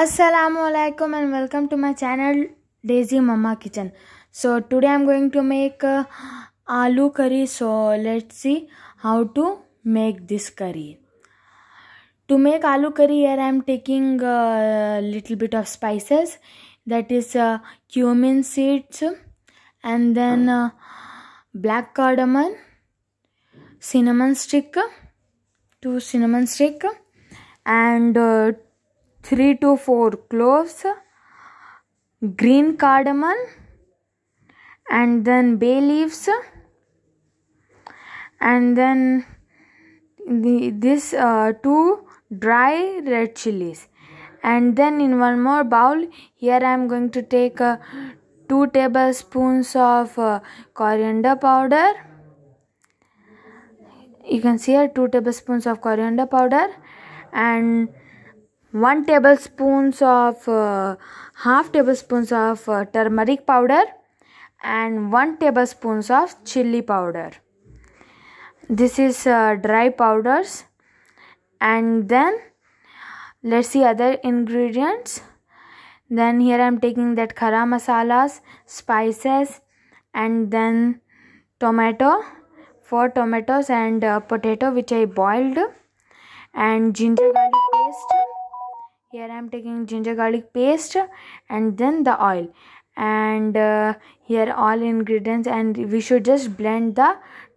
Assalamualaikum and welcome to my channel Daisy Mama Kitchen. So today I'm going to make uh, aloo curry. So let's see how to make this curry. To make aloo curry here I'm taking a uh, little bit of spices that is uh, cumin seeds and then uh, black cardamom, cinnamon stick, two cinnamon stick and uh, 3 to 4 cloves, green cardamom, and then bay leaves, and then the, this uh, two dry red chilies. And then in one more bowl, here I am going to take uh, 2 tablespoons of uh, coriander powder you can see here 2 tablespoons of coriander powder and 1 tablespoons of uh, half tablespoons of uh, turmeric powder and 1 tablespoons of chili powder this is uh, dry powders and then let's see other ingredients then here i'm taking that khara masalas spices and then tomato four tomatoes and uh, potato which i boiled and ginger garlic paste here i am taking ginger garlic paste and then the oil and uh, here all ingredients and we should just blend the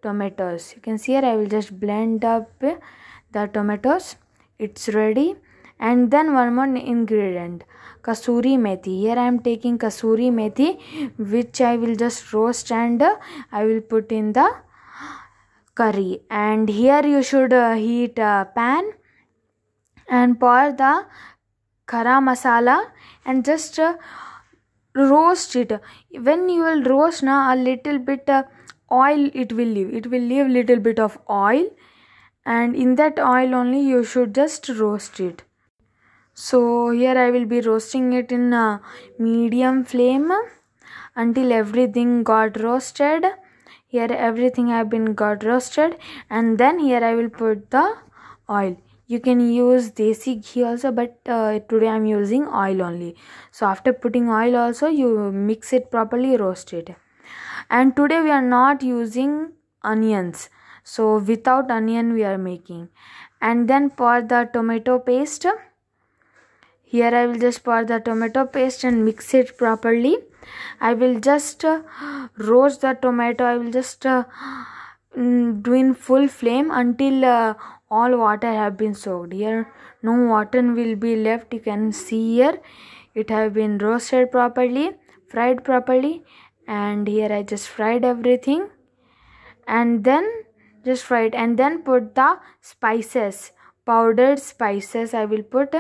tomatoes you can see here i will just blend up the tomatoes it's ready and then one more ingredient kasuri methi here i am taking kasuri methi which i will just roast and uh, i will put in the curry and here you should uh, heat a pan and pour the khara masala and just uh, roast it when you will roast now a little bit uh, oil it will leave it will leave little bit of oil and in that oil only you should just roast it so here i will be roasting it in a medium flame until everything got roasted here everything have been got roasted and then here i will put the oil you can use desi ghee also but uh, today i'm using oil only so after putting oil also you mix it properly roast it and today we are not using onions so without onion we are making and then pour the tomato paste here i will just pour the tomato paste and mix it properly i will just uh, roast the tomato i will just uh, Mm, doing full flame until uh, all water have been soaked here no water will be left you can see here it have been roasted properly fried properly and here i just fried everything and then just fried, and then put the spices powdered spices i will put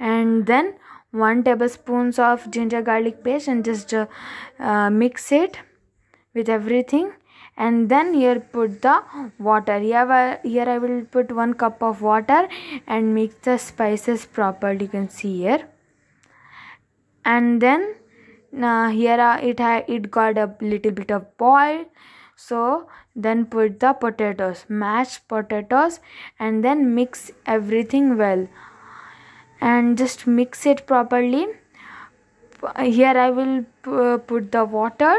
and then one tablespoons of ginger garlic paste and just uh, mix it with everything and then here put the water here I, here I will put one cup of water and mix the spices properly you can see here and then uh, here uh, it it got a little bit of boil so then put the potatoes mashed potatoes and then mix everything well and just mix it properly here I will uh, put the water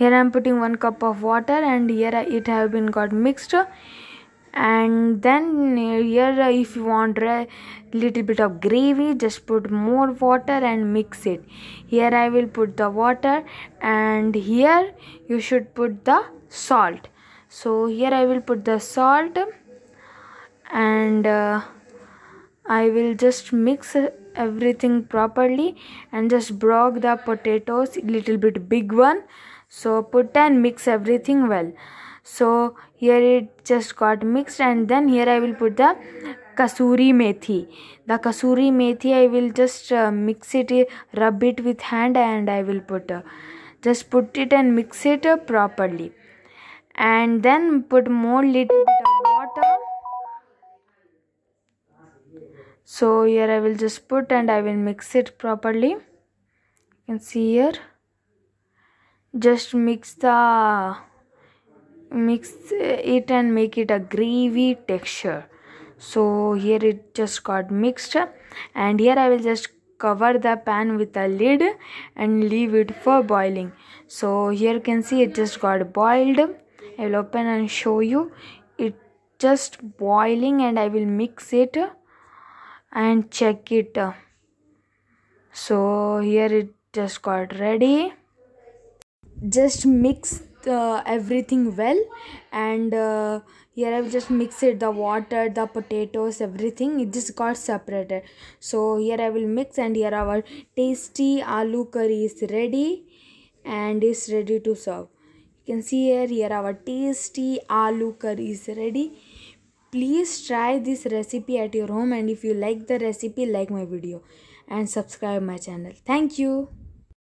here I am putting one cup of water and here it have been got mixed and then here if you want a little bit of gravy just put more water and mix it here I will put the water and here you should put the salt so here I will put the salt and uh, I will just mix everything properly and just broke the potatoes little bit big one so put and mix everything well so here it just got mixed and then here i will put the kasuri methi the kasuri methi i will just uh, mix it rub it with hand and i will put uh, just put it and mix it uh, properly and then put more little bit of water so here i will just put and i will mix it properly you can see here just mix the mix it and make it a gravy texture so here it just got mixed and here i will just cover the pan with a lid and leave it for boiling so here you can see it just got boiled i will open and show you it just boiling and i will mix it and check it so here it just got ready just mix uh, everything well and uh, here i've just mixed it the water the potatoes everything it just got separated so here i will mix and here our tasty aloo curry is ready and is ready to serve you can see here here our tasty aloo curry is ready please try this recipe at your home and if you like the recipe like my video and subscribe my channel thank you